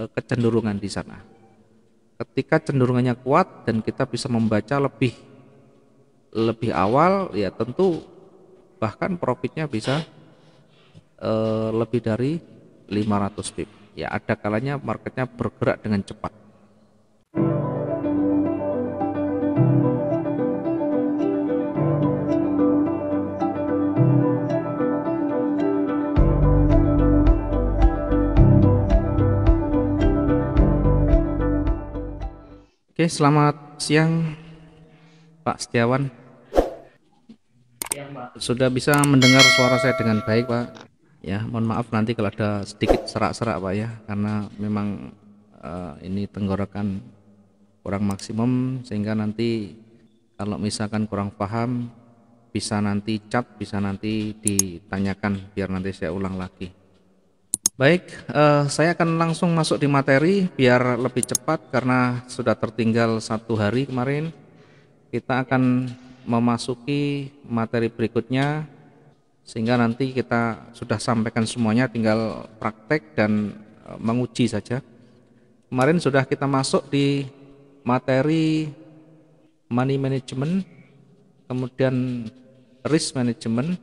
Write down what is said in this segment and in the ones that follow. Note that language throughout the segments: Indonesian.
Eh, kecenderungan di sana. Ketika cenderungannya kuat dan kita bisa membaca lebih lebih awal, ya tentu bahkan profitnya bisa eh, lebih dari 500 pip. Ya ada kalanya marketnya bergerak dengan cepat. Oke, selamat siang Pak Setiawan. Sudah bisa mendengar suara saya dengan baik, Pak. Ya, mohon maaf nanti kalau ada sedikit serak-serak, Pak ya, karena memang uh, ini tenggorokan kurang maksimum sehingga nanti kalau misalkan kurang paham bisa nanti cat, bisa nanti ditanyakan biar nanti saya ulang lagi. Baik, eh, saya akan langsung masuk di materi biar lebih cepat karena sudah tertinggal satu hari kemarin. Kita akan memasuki materi berikutnya sehingga nanti kita sudah sampaikan semuanya tinggal praktek dan eh, menguji saja. Kemarin sudah kita masuk di materi money management, kemudian risk management,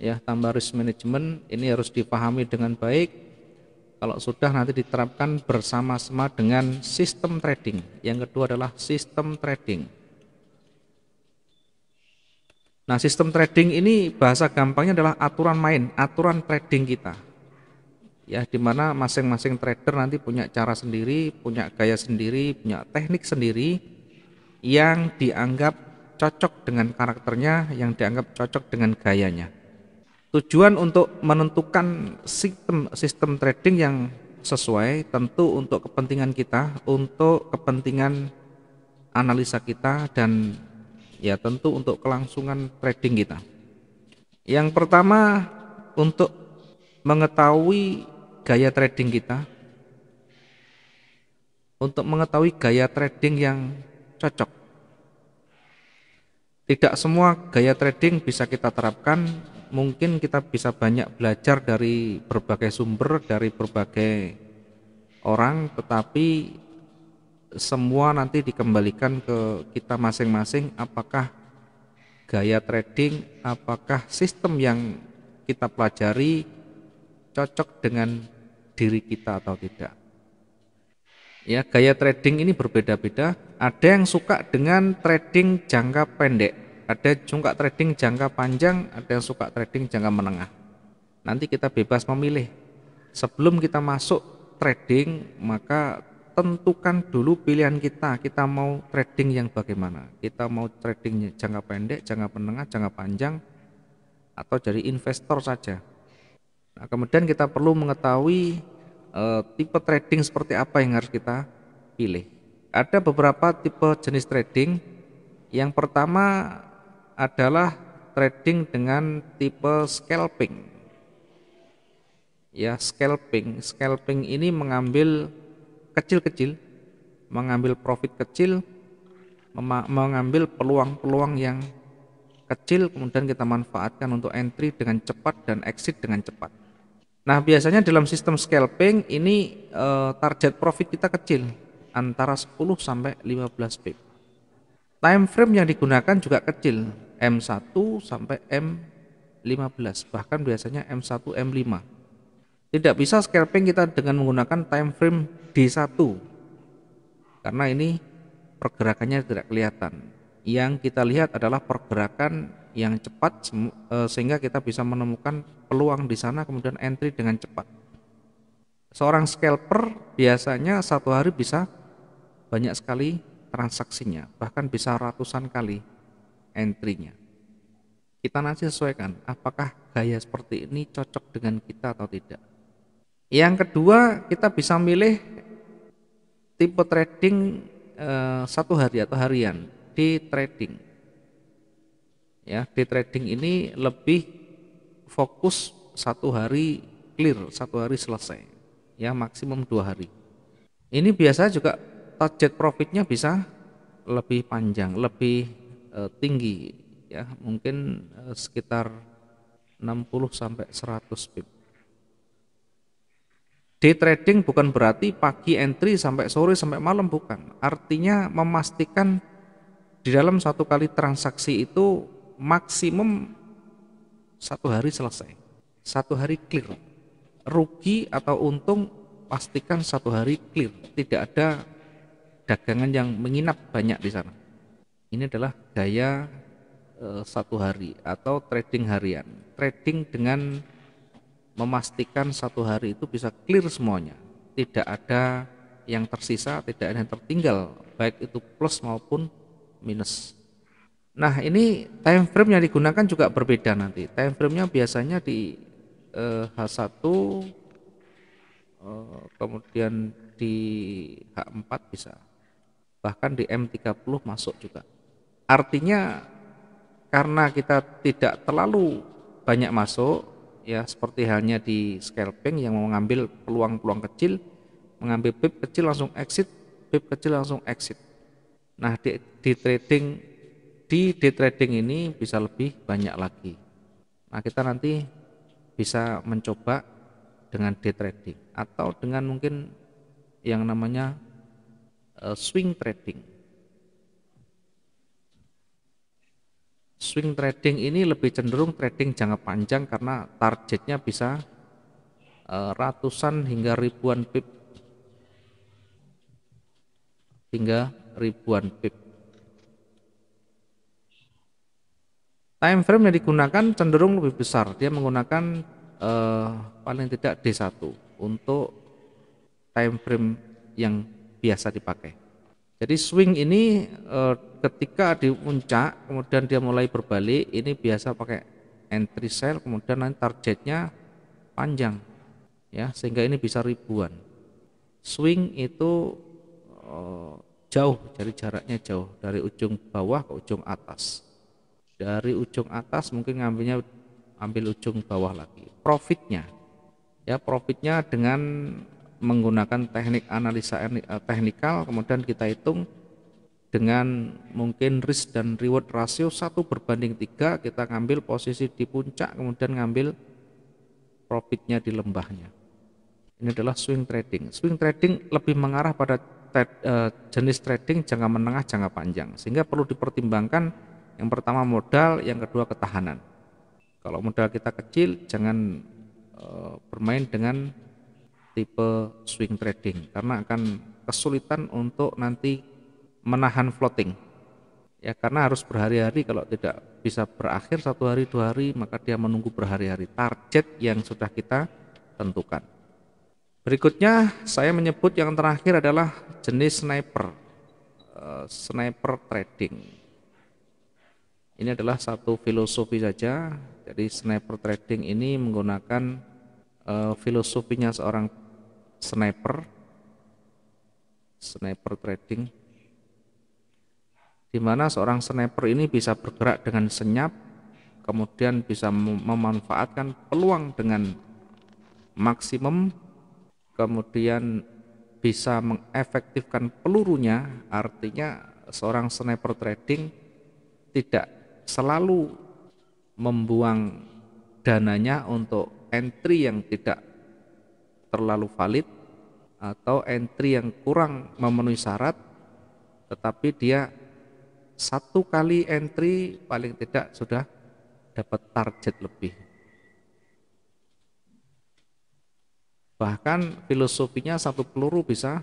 ya tambah risk management ini harus dipahami dengan baik kalau sudah nanti diterapkan bersama-sama dengan sistem trading yang kedua adalah sistem trading nah sistem trading ini bahasa gampangnya adalah aturan main aturan trading kita ya dimana masing-masing trader nanti punya cara sendiri punya gaya sendiri punya teknik sendiri yang dianggap cocok dengan karakternya yang dianggap cocok dengan gayanya Tujuan untuk menentukan sistem sistem trading yang sesuai tentu untuk kepentingan kita, untuk kepentingan analisa kita dan ya tentu untuk kelangsungan trading kita. Yang pertama untuk mengetahui gaya trading kita, untuk mengetahui gaya trading yang cocok. Tidak semua gaya trading bisa kita terapkan mungkin kita bisa banyak belajar dari berbagai sumber, dari berbagai orang, tetapi semua nanti dikembalikan ke kita masing-masing apakah gaya trading, apakah sistem yang kita pelajari cocok dengan diri kita atau tidak. Ya, gaya trading ini berbeda-beda. Ada yang suka dengan trading jangka pendek ada suka trading jangka panjang, ada yang suka trading jangka menengah. Nanti kita bebas memilih. Sebelum kita masuk trading, maka tentukan dulu pilihan kita. Kita mau trading yang bagaimana? Kita mau trading jangka pendek, jangka menengah, jangka panjang, atau jadi investor saja. Nah, kemudian kita perlu mengetahui e, tipe trading seperti apa yang harus kita pilih. Ada beberapa tipe jenis trading. Yang pertama adalah trading dengan tipe scalping. Ya, scalping. Scalping ini mengambil kecil-kecil, mengambil profit kecil, mengambil peluang-peluang yang kecil kemudian kita manfaatkan untuk entry dengan cepat dan exit dengan cepat. Nah, biasanya dalam sistem scalping ini eh, target profit kita kecil, antara 10 sampai 15 pip. Time frame yang digunakan juga kecil, M1 sampai M15 bahkan biasanya M1 M5 tidak bisa scalping kita dengan menggunakan time frame D1 karena ini pergerakannya tidak kelihatan yang kita lihat adalah pergerakan yang cepat e, sehingga kita bisa menemukan peluang di sana kemudian entry dengan cepat seorang scalper biasanya satu hari bisa banyak sekali transaksinya bahkan bisa ratusan kali entry-nya. Kita nanti sesuaikan apakah gaya seperti ini cocok dengan kita atau tidak. Yang kedua, kita bisa milih tipe trading eh, satu hari atau harian di trading. Ya, di trading ini lebih fokus satu hari clear, satu hari selesai. Ya, maksimum dua hari. Ini biasa juga target profitnya bisa lebih panjang, lebih uh, tinggi ya mungkin uh, sekitar 60 sampai 100 pip. Day trading bukan berarti pagi entry sampai sore sampai malam bukan. Artinya memastikan di dalam satu kali transaksi itu maksimum satu hari selesai, satu hari clear. Rugi atau untung pastikan satu hari clear, tidak ada dagangan yang menginap banyak di sana ini adalah gaya eh, satu hari atau trading harian trading dengan memastikan satu hari itu bisa clear semuanya tidak ada yang tersisa tidak ada yang tertinggal baik itu plus maupun minus nah ini time frame yang digunakan juga berbeda nanti time frame nya biasanya di eh, H1 eh, kemudian di H4 bisa bahkan di M30 masuk juga Artinya karena kita tidak terlalu banyak masuk ya seperti halnya di scalping yang mengambil peluang-peluang kecil, mengambil pip kecil langsung exit, pip kecil langsung exit. Nah, di, di trading di day trading ini bisa lebih banyak lagi. Nah, kita nanti bisa mencoba dengan day trading atau dengan mungkin yang namanya eh, swing trading. swing trading ini lebih cenderung trading jangka panjang karena targetnya bisa e, ratusan hingga ribuan pip hingga ribuan pip time frame yang digunakan cenderung lebih besar dia menggunakan eh, paling tidak D1 untuk time frame yang biasa dipakai jadi swing ini e, ketika di puncak kemudian dia mulai berbalik ini biasa pakai entry sell kemudian nanti targetnya panjang ya sehingga ini bisa ribuan. Swing itu e, jauh dari jaraknya jauh dari ujung bawah ke ujung atas. Dari ujung atas mungkin ngambilnya ambil ujung bawah lagi. Profitnya ya profitnya dengan menggunakan teknik analisa eh, teknikal kemudian kita hitung dengan mungkin risk dan reward rasio satu berbanding tiga kita ngambil posisi di puncak kemudian ngambil profitnya di lembahnya ini adalah swing trading swing trading lebih mengarah pada eh, jenis trading jangka menengah jangka panjang sehingga perlu dipertimbangkan yang pertama modal yang kedua ketahanan kalau modal kita kecil jangan eh, bermain dengan tipe swing trading karena akan kesulitan untuk nanti menahan floating ya karena harus berhari-hari kalau tidak bisa berakhir satu hari dua hari maka dia menunggu berhari-hari target yang sudah kita tentukan berikutnya saya menyebut yang terakhir adalah jenis sniper eh, sniper trading ini adalah satu filosofi saja jadi sniper trading ini menggunakan uh, filosofinya seorang sniper sniper trading di mana seorang sniper ini bisa bergerak dengan senyap kemudian bisa memanfaatkan peluang dengan maksimum kemudian bisa mengefektifkan pelurunya artinya seorang sniper trading tidak selalu membuang dananya untuk entry yang tidak terlalu valid atau entry yang kurang memenuhi syarat tetapi dia satu kali entry paling tidak sudah dapat target lebih. Bahkan filosofinya satu peluru bisa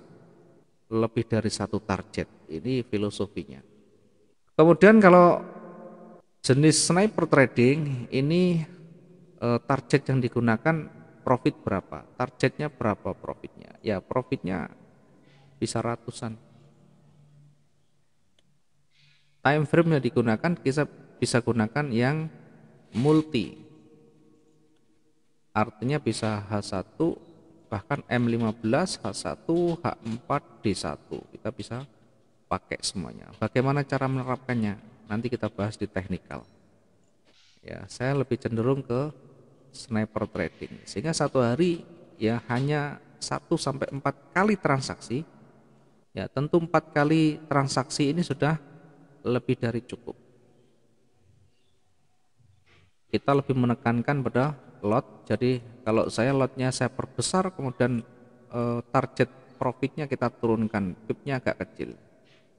lebih dari satu target. Ini filosofinya. Kemudian kalau jenis sniper trading ini uh, target yang digunakan profit berapa, targetnya berapa profitnya. Ya profitnya bisa ratusan. Time frame yang digunakan kita bisa gunakan yang multi. Artinya bisa H1 bahkan M15, H1, H4, D1. Kita bisa pakai semuanya. Bagaimana cara menerapkannya? Nanti kita bahas di technical Ya, saya lebih cenderung ke sniper trading. Sehingga satu hari ya hanya 1 sampai 4 kali transaksi. Ya, tentu 4 kali transaksi ini sudah lebih dari cukup. Kita lebih menekankan pada lot. Jadi kalau saya lotnya saya perbesar kemudian eh, target profitnya kita turunkan, pipnya agak kecil.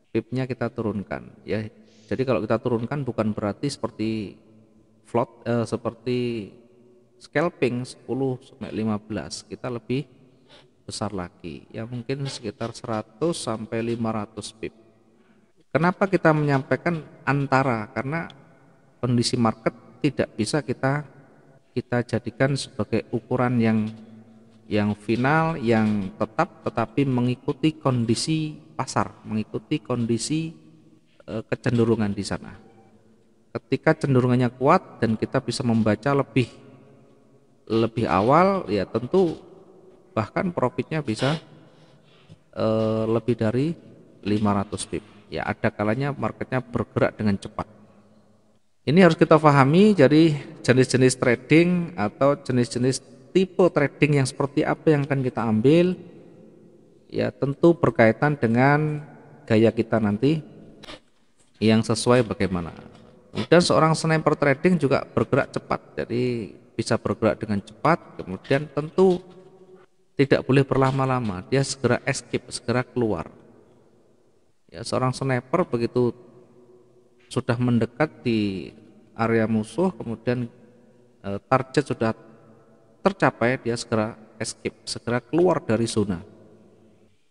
Pipnya kita turunkan ya. Jadi kalau kita turunkan bukan berarti seperti float eh, seperti scalping 10 sampai 15 kita lebih besar lagi ya mungkin sekitar 100 sampai 500 pip kenapa kita menyampaikan antara karena kondisi market tidak bisa kita kita jadikan sebagai ukuran yang yang final yang tetap tetapi mengikuti kondisi pasar mengikuti kondisi e, kecenderungan di sana ketika cenderungannya kuat dan kita bisa membaca lebih lebih awal ya tentu bahkan profitnya bisa eh, lebih dari 500 pip ya ada kalanya marketnya bergerak dengan cepat ini harus kita pahami jadi jenis-jenis trading atau jenis-jenis tipe trading yang seperti apa yang akan kita ambil ya tentu berkaitan dengan gaya kita nanti yang sesuai bagaimana. Dan seorang sniper trading juga bergerak cepat, jadi bisa bergerak dengan cepat, kemudian tentu tidak boleh berlama-lama, dia segera escape, segera keluar. Ya, seorang sniper begitu sudah mendekat di area musuh, kemudian e, target sudah tercapai, dia segera escape, segera keluar dari zona.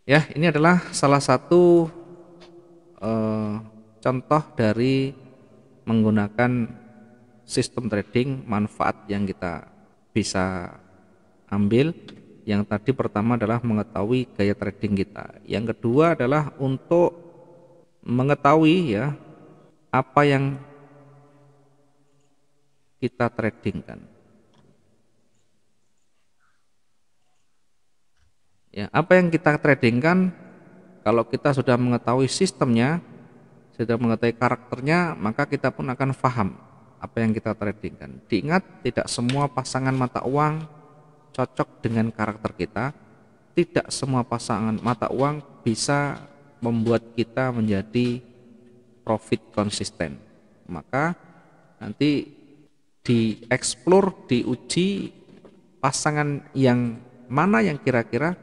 Ya, ini adalah salah satu e, contoh dari menggunakan sistem trading manfaat yang kita bisa ambil yang tadi pertama adalah mengetahui gaya trading kita yang kedua adalah untuk mengetahui ya apa yang kita trading kan ya apa yang kita trading kan kalau kita sudah mengetahui sistemnya sudah mengetahui karakternya maka kita pun akan paham apa yang kita tradingkan. Diingat tidak semua pasangan mata uang cocok dengan karakter kita. Tidak semua pasangan mata uang bisa membuat kita menjadi profit konsisten. Maka nanti dieksplor, diuji pasangan yang mana yang kira-kira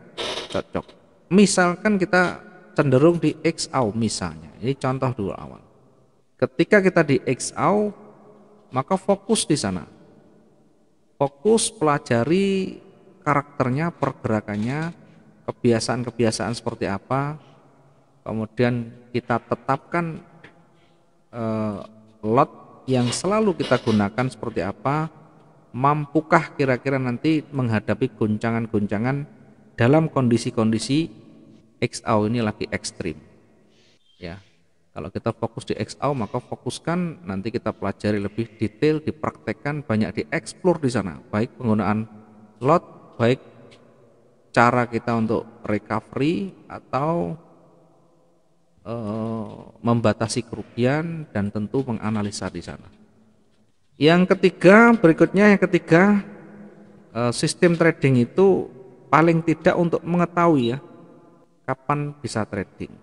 cocok. Misalkan kita cenderung di XAU misalnya. Ini contoh dulu awal. Ketika kita di XAU maka fokus di sana. Fokus pelajari karakternya, pergerakannya, kebiasaan-kebiasaan seperti apa. Kemudian kita tetapkan eh, lot yang selalu kita gunakan seperti apa. Mampukah kira-kira nanti menghadapi goncangan-goncangan dalam kondisi-kondisi XAO ini lagi ekstrim. Ya, kalau kita fokus di XAU maka fokuskan nanti kita pelajari lebih detail, dipraktekkan, banyak dieksplor di sana. Baik penggunaan lot, baik cara kita untuk recovery atau uh, membatasi kerugian dan tentu menganalisa di sana. Yang ketiga berikutnya yang ketiga uh, sistem trading itu paling tidak untuk mengetahui ya kapan bisa trading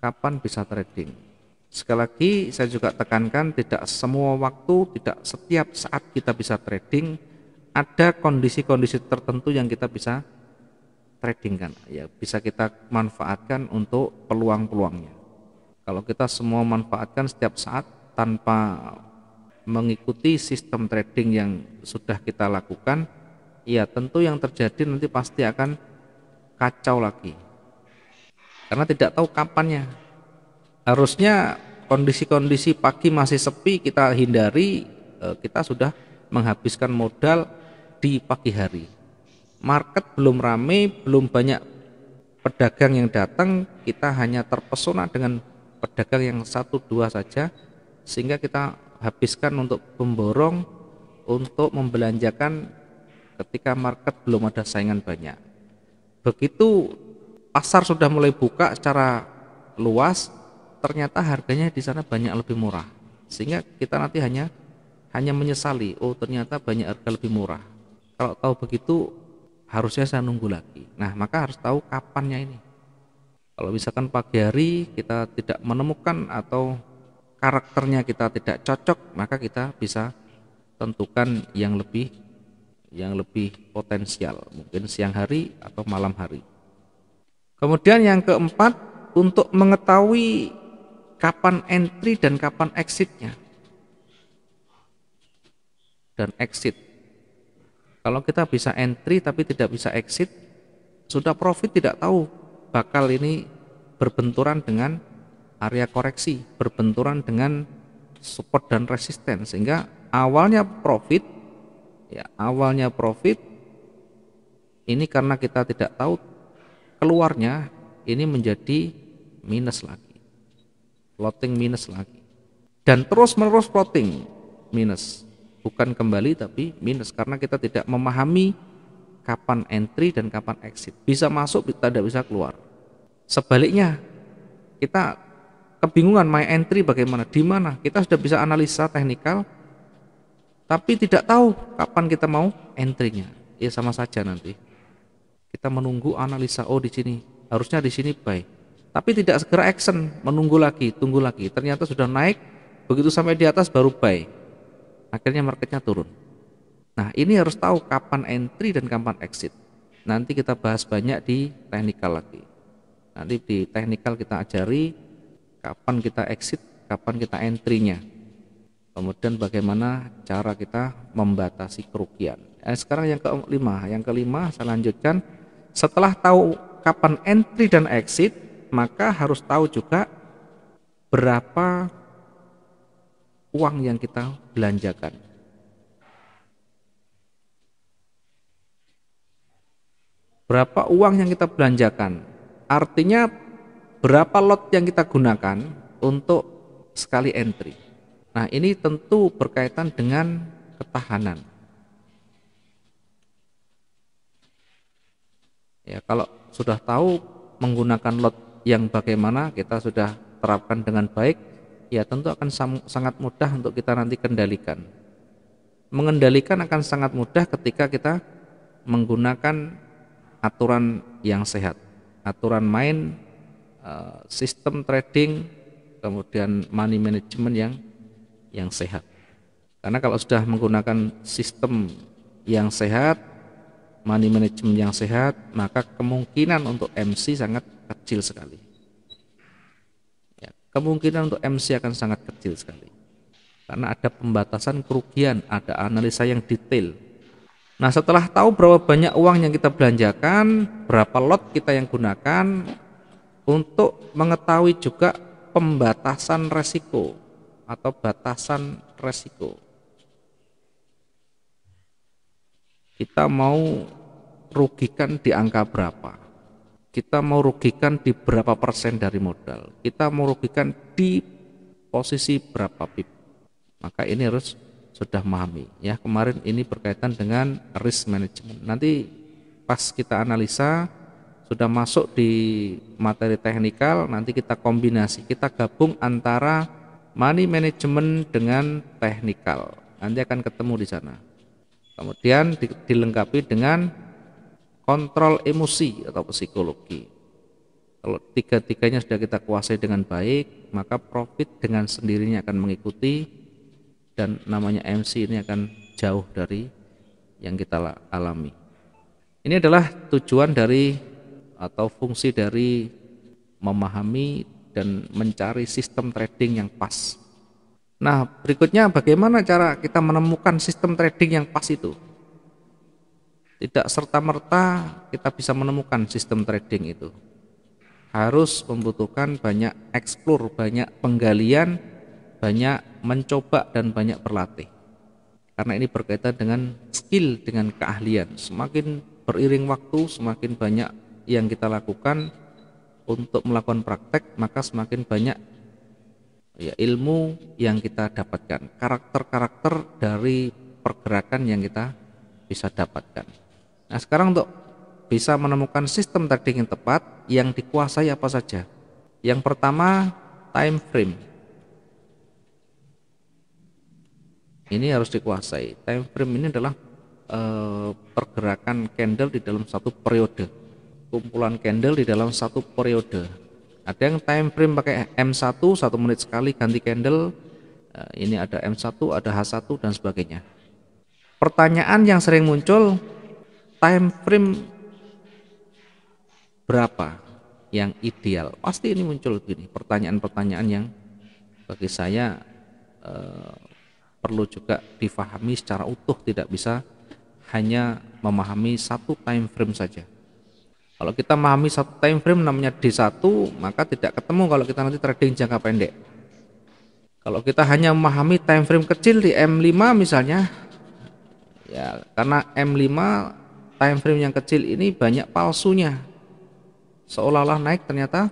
kapan bisa trading. Sekali lagi saya juga tekankan tidak semua waktu, tidak setiap saat kita bisa trading. Ada kondisi-kondisi tertentu yang kita bisa trading kan. Ya, bisa kita manfaatkan untuk peluang-peluangnya. Kalau kita semua manfaatkan setiap saat tanpa mengikuti sistem trading yang sudah kita lakukan, ya tentu yang terjadi nanti pasti akan kacau lagi karena tidak tahu kapannya. Harusnya kondisi-kondisi pagi masih sepi kita hindari, e, kita sudah menghabiskan modal di pagi hari. Market belum ramai, belum banyak pedagang yang datang, kita hanya terpesona dengan pedagang yang satu dua saja sehingga kita habiskan untuk pemborong untuk membelanjakan ketika market belum ada saingan banyak. Begitu pasar sudah mulai buka secara luas, ternyata harganya di sana banyak lebih murah. Sehingga kita nanti hanya hanya menyesali, oh ternyata banyak harga lebih murah. Kalau tahu begitu harusnya saya nunggu lagi. Nah, maka harus tahu kapannya ini. Kalau misalkan pagi hari kita tidak menemukan atau karakternya kita tidak cocok, maka kita bisa tentukan yang lebih yang lebih potensial, mungkin siang hari atau malam hari. Kemudian yang keempat, untuk mengetahui kapan entry dan kapan exitnya. Dan exit. Kalau kita bisa entry tapi tidak bisa exit, sudah profit tidak tahu bakal ini berbenturan dengan area koreksi, berbenturan dengan support dan resisten sehingga awalnya profit ya awalnya profit ini karena kita tidak tahu keluarnya ini menjadi minus lagi. Floating minus lagi. Dan terus-menerus floating minus. Bukan kembali tapi minus karena kita tidak memahami kapan entry dan kapan exit. Bisa masuk, kita tidak bisa keluar. Sebaliknya, kita kebingungan my entry bagaimana, di mana. Kita sudah bisa analisa teknikal, tapi tidak tahu kapan kita mau entry-nya. Ya sama saja nanti. Kita menunggu analisa, oh di sini harusnya di sini buy. Tapi tidak segera action, menunggu lagi, tunggu lagi. Ternyata sudah naik, begitu sampai di atas baru buy. Akhirnya marketnya turun. Nah ini harus tahu kapan entry dan kapan exit. Nanti kita bahas banyak di technical lagi. Nanti di technical kita ajari kapan kita exit, kapan kita entry-nya kemudian bagaimana cara kita membatasi kerugian. Eh, sekarang yang kelima, yang kelima saya lanjutkan setelah tahu kapan entry dan exit, maka harus tahu juga berapa uang yang kita belanjakan. Berapa uang yang kita belanjakan? Artinya berapa lot yang kita gunakan untuk sekali entry. Nah, ini tentu berkaitan dengan ketahanan. ya kalau sudah tahu menggunakan lot yang bagaimana kita sudah terapkan dengan baik ya tentu akan sangat mudah untuk kita nanti kendalikan mengendalikan akan sangat mudah ketika kita menggunakan aturan yang sehat aturan main eh, sistem trading kemudian money management yang yang sehat karena kalau sudah menggunakan sistem yang sehat money management yang sehat, maka kemungkinan untuk MC sangat kecil sekali. Ya, kemungkinan untuk MC akan sangat kecil sekali. Karena ada pembatasan kerugian, ada analisa yang detail. Nah, setelah tahu berapa banyak uang yang kita belanjakan, berapa lot kita yang gunakan, untuk mengetahui juga pembatasan resiko atau batasan resiko. Kita mau rugikan di angka berapa? Kita mau rugikan di berapa persen dari modal? Kita mau rugikan di posisi berapa pip? Maka ini harus sudah memahami. Ya, kemarin ini berkaitan dengan risk management. Nanti pas kita analisa sudah masuk di materi teknikal, nanti kita kombinasi, kita gabung antara money management dengan teknikal. Nanti akan ketemu di sana. Kemudian di, dilengkapi dengan kontrol emosi atau psikologi. Kalau tiga-tiganya sudah kita kuasai dengan baik, maka profit dengan sendirinya akan mengikuti dan namanya MC ini akan jauh dari yang kita alami. Ini adalah tujuan dari atau fungsi dari memahami dan mencari sistem trading yang pas Nah, berikutnya bagaimana cara kita menemukan sistem trading yang pas itu? Tidak serta-merta kita bisa menemukan sistem trading itu. Harus membutuhkan banyak eksplor, banyak penggalian, banyak mencoba dan banyak berlatih. Karena ini berkaitan dengan skill, dengan keahlian. Semakin beriring waktu, semakin banyak yang kita lakukan untuk melakukan praktek, maka semakin banyak ya, ilmu yang kita dapatkan, karakter-karakter dari pergerakan yang kita bisa dapatkan. Nah, sekarang untuk bisa menemukan sistem trading yang tepat yang dikuasai apa saja. Yang pertama, time frame. Ini harus dikuasai. Time frame ini adalah eh, pergerakan candle di dalam satu periode. Kumpulan candle di dalam satu periode ada yang time frame pakai M1 satu menit sekali ganti candle. Eh, ini ada M1, ada H1 dan sebagainya. Pertanyaan yang sering muncul time frame berapa yang ideal? Pasti ini muncul gini. pertanyaan-pertanyaan yang bagi saya eh, perlu juga difahami secara utuh, tidak bisa hanya memahami satu time frame saja. Kalau kita memahami satu time frame namanya D1, maka tidak ketemu kalau kita nanti trading jangka pendek. Kalau kita hanya memahami time frame kecil di M5 misalnya, ya karena M5 time frame yang kecil ini banyak palsunya. Seolah-olah naik ternyata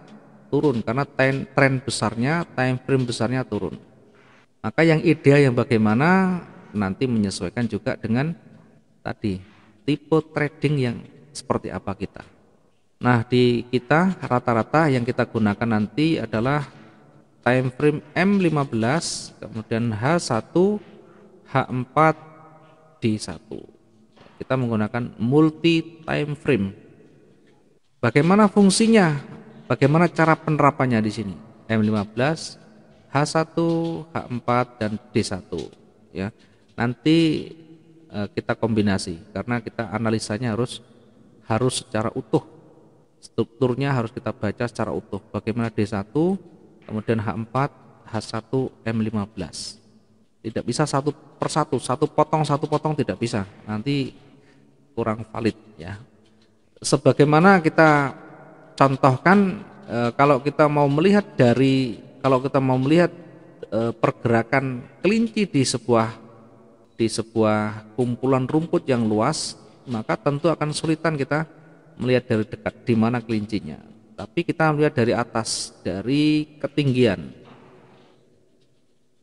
turun karena ten, tren besarnya, time frame besarnya turun. Maka yang ideal yang bagaimana nanti menyesuaikan juga dengan tadi tipe trading yang seperti apa kita. Nah, di kita rata-rata yang kita gunakan nanti adalah time frame M15, kemudian H1, H4, D1. Kita menggunakan multi time frame. Bagaimana fungsinya? Bagaimana cara penerapannya di sini? M15, H1, H4 dan D1 ya. Nanti eh, kita kombinasi karena kita analisanya harus harus secara utuh strukturnya harus kita baca secara utuh bagaimana D1 kemudian H4 H1 M15 tidak bisa satu persatu satu potong satu potong tidak bisa nanti kurang valid ya sebagaimana kita contohkan e, kalau kita mau melihat dari kalau kita mau melihat e, pergerakan kelinci di sebuah di sebuah kumpulan rumput yang luas maka tentu akan sulitan kita melihat dari dekat di mana kelincinya, tapi kita melihat dari atas, dari ketinggian.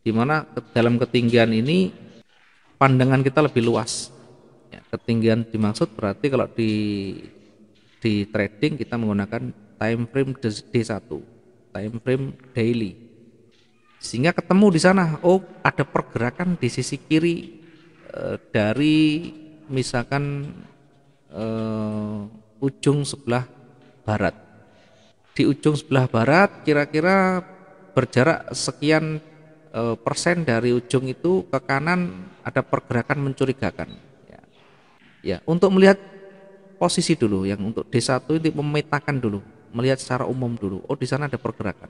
Di mana dalam ketinggian ini pandangan kita lebih luas. Ya, ketinggian dimaksud berarti kalau di di trading kita menggunakan time frame D1, time frame daily. Sehingga ketemu di sana, oh ada pergerakan di sisi kiri eh, dari misalkan eh, ujung sebelah barat. Di ujung sebelah barat kira-kira berjarak sekian e, persen dari ujung itu ke kanan ada pergerakan mencurigakan. Ya. ya, untuk melihat posisi dulu yang untuk D1 itu memetakan dulu, melihat secara umum dulu. Oh, di sana ada pergerakan.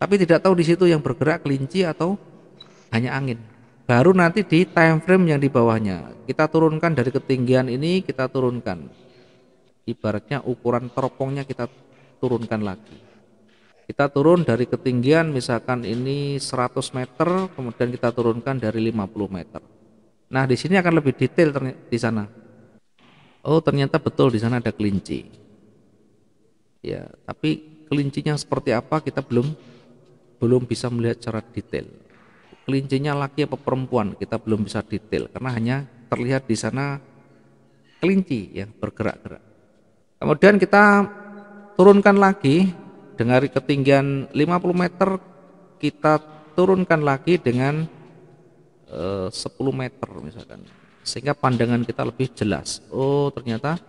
Tapi tidak tahu di situ yang bergerak kelinci atau hanya angin baru nanti di time frame yang di bawahnya kita turunkan dari ketinggian ini kita turunkan ibaratnya ukuran teropongnya kita turunkan lagi. Kita turun dari ketinggian misalkan ini 100 meter, kemudian kita turunkan dari 50 meter. Nah, di sini akan lebih detail di sana. Oh, ternyata betul di sana ada kelinci. Ya, tapi kelincinya seperti apa kita belum belum bisa melihat secara detail. Kelincinya laki apa perempuan kita belum bisa detail karena hanya terlihat di sana kelinci yang bergerak-gerak. Kemudian kita turunkan lagi dengan ketinggian 50 meter kita turunkan lagi dengan eh, 10 meter misalkan sehingga pandangan kita lebih jelas. Oh, ternyata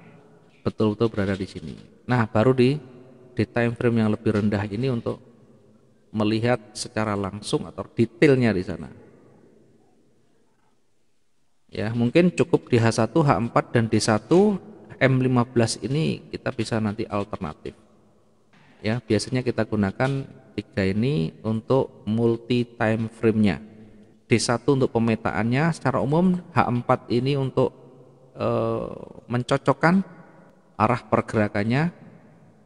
betul-betul berada di sini. Nah, baru di di time frame yang lebih rendah ini untuk melihat secara langsung atau detailnya di sana. Ya, mungkin cukup di H1, H4 dan D1 M15 ini kita bisa nanti alternatif ya biasanya kita gunakan tiga ini untuk multi time frame-nya D1 untuk pemetaannya secara umum H4 ini untuk e, mencocokkan arah pergerakannya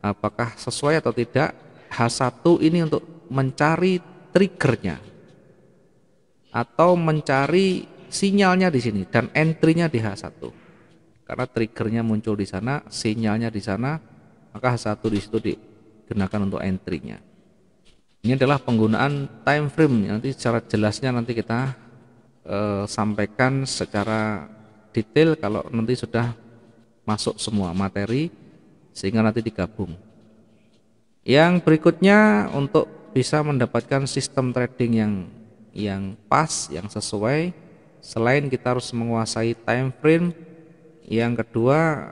apakah sesuai atau tidak H1 ini untuk mencari triggernya atau mencari sinyalnya di sini dan entry-nya di H1 karena triggernya muncul di sana, sinyalnya di sana, maka H1 di situ digunakan untuk entry-nya. Ini adalah penggunaan time frame nanti secara jelasnya nanti kita e, sampaikan secara detail kalau nanti sudah masuk semua materi sehingga nanti digabung. Yang berikutnya untuk bisa mendapatkan sistem trading yang yang pas, yang sesuai, selain kita harus menguasai time frame yang kedua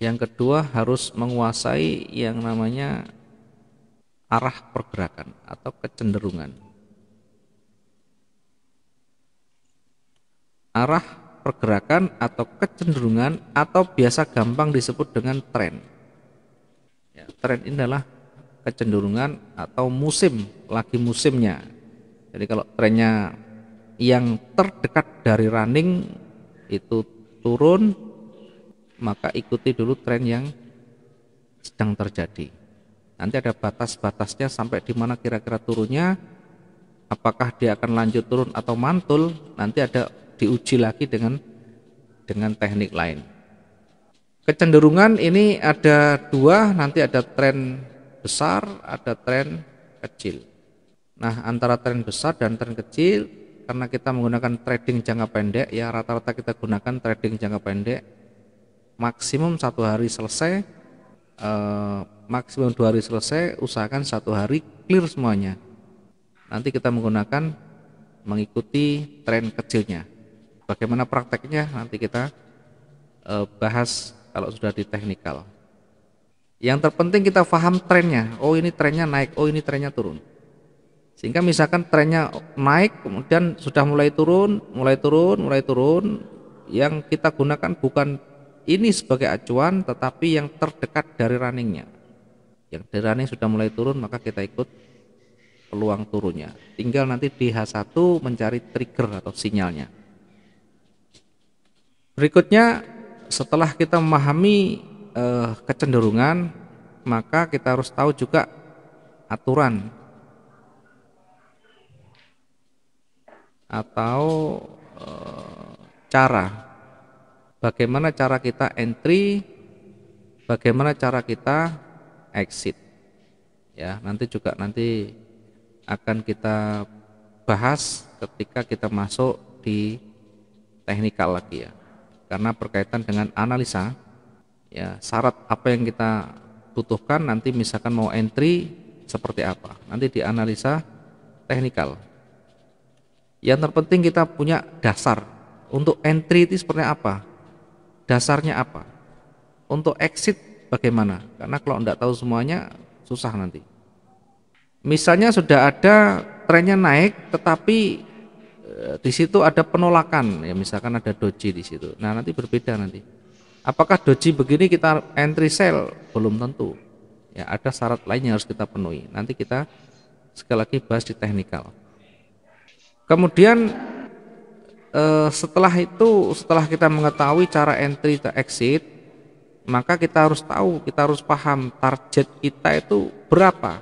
yang kedua harus menguasai yang namanya arah pergerakan atau kecenderungan. Arah pergerakan atau kecenderungan atau biasa gampang disebut dengan tren. Ya, tren ini adalah kecenderungan atau musim lagi musimnya. Jadi kalau trennya yang terdekat dari running itu turun maka ikuti dulu tren yang sedang terjadi nanti ada batas-batasnya sampai di mana kira-kira turunnya apakah dia akan lanjut turun atau mantul nanti ada diuji lagi dengan dengan teknik lain kecenderungan ini ada dua nanti ada tren besar ada tren kecil nah antara tren besar dan tren kecil karena kita menggunakan trading jangka pendek ya rata-rata kita gunakan trading jangka pendek maksimum satu hari selesai eh, maksimum dua hari selesai usahakan satu hari clear semuanya nanti kita menggunakan mengikuti tren kecilnya bagaimana prakteknya nanti kita eh, bahas kalau sudah di technical. yang terpenting kita paham trennya oh ini trennya naik oh ini trennya turun sehingga misalkan trennya naik kemudian sudah mulai turun, mulai turun, mulai turun yang kita gunakan bukan ini sebagai acuan tetapi yang terdekat dari runningnya. Yang dari running sudah mulai turun maka kita ikut peluang turunnya. Tinggal nanti di H1 mencari trigger atau sinyalnya. Berikutnya setelah kita memahami eh, kecenderungan maka kita harus tahu juga aturan atau e, cara bagaimana cara kita entry, bagaimana cara kita exit. Ya, nanti juga nanti akan kita bahas ketika kita masuk di teknikal lagi ya. Karena berkaitan dengan analisa ya, syarat apa yang kita butuhkan nanti misalkan mau entry seperti apa. Nanti dianalisa teknikal. Yang terpenting kita punya dasar untuk entry itu seperti apa, dasarnya apa, untuk exit bagaimana. Karena kalau tidak tahu semuanya susah nanti. Misalnya sudah ada trennya naik, tetapi eh, di situ ada penolakan, ya misalkan ada doji di situ. Nah nanti berbeda nanti. Apakah doji begini kita entry sell belum tentu. Ya ada syarat lain yang harus kita penuhi. Nanti kita sekali lagi bahas di technical. Kemudian eh, setelah itu setelah kita mengetahui cara entry dan exit, maka kita harus tahu, kita harus paham target kita itu berapa.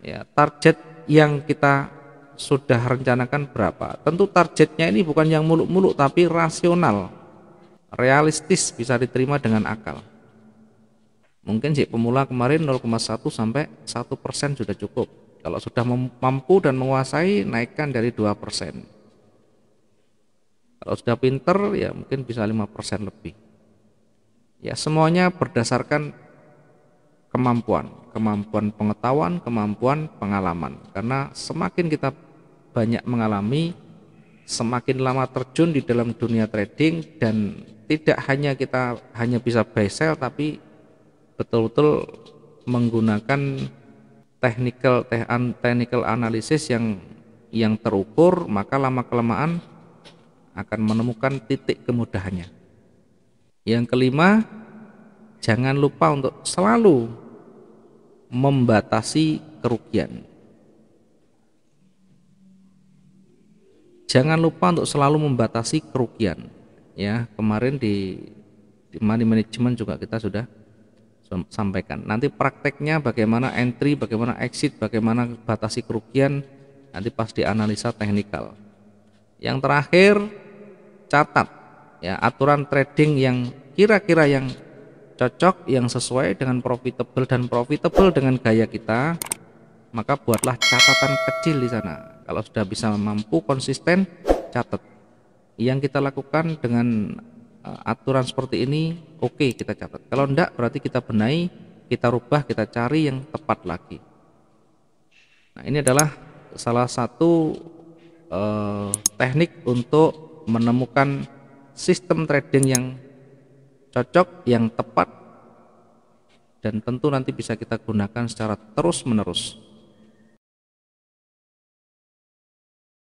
Ya, target yang kita sudah rencanakan berapa. Tentu targetnya ini bukan yang muluk-muluk tapi rasional. Realistis bisa diterima dengan akal mungkin si pemula kemarin 0,1 sampai 1 sudah cukup kalau sudah mampu dan menguasai, naikkan dari 2%. Kalau sudah pinter, ya mungkin bisa 5% lebih. Ya, semuanya berdasarkan kemampuan, kemampuan pengetahuan, kemampuan pengalaman. Karena semakin kita banyak mengalami, semakin lama terjun di dalam dunia trading dan tidak hanya kita hanya bisa buy sell tapi betul-betul menggunakan technical technical analisis yang yang terukur maka lama kelamaan akan menemukan titik kemudahannya. Yang kelima, jangan lupa untuk selalu membatasi kerugian. Jangan lupa untuk selalu membatasi kerugian. Ya, kemarin di di money management juga kita sudah sampaikan. Nanti prakteknya bagaimana entry, bagaimana exit, bagaimana batasi kerugian, nanti pas dianalisa teknikal. Yang terakhir catat ya aturan trading yang kira-kira yang cocok, yang sesuai dengan profitable dan profitable dengan gaya kita, maka buatlah catatan kecil di sana. Kalau sudah bisa mampu konsisten, catat. Yang kita lakukan dengan Eh, aturan seperti ini oke okay, kita catat. Kalau tidak berarti kita benahi, kita rubah, kita cari yang tepat lagi. Nah, ini adalah salah satu eh, teknik untuk menemukan sistem trading yang cocok, yang tepat dan tentu nanti bisa kita gunakan secara terus-menerus.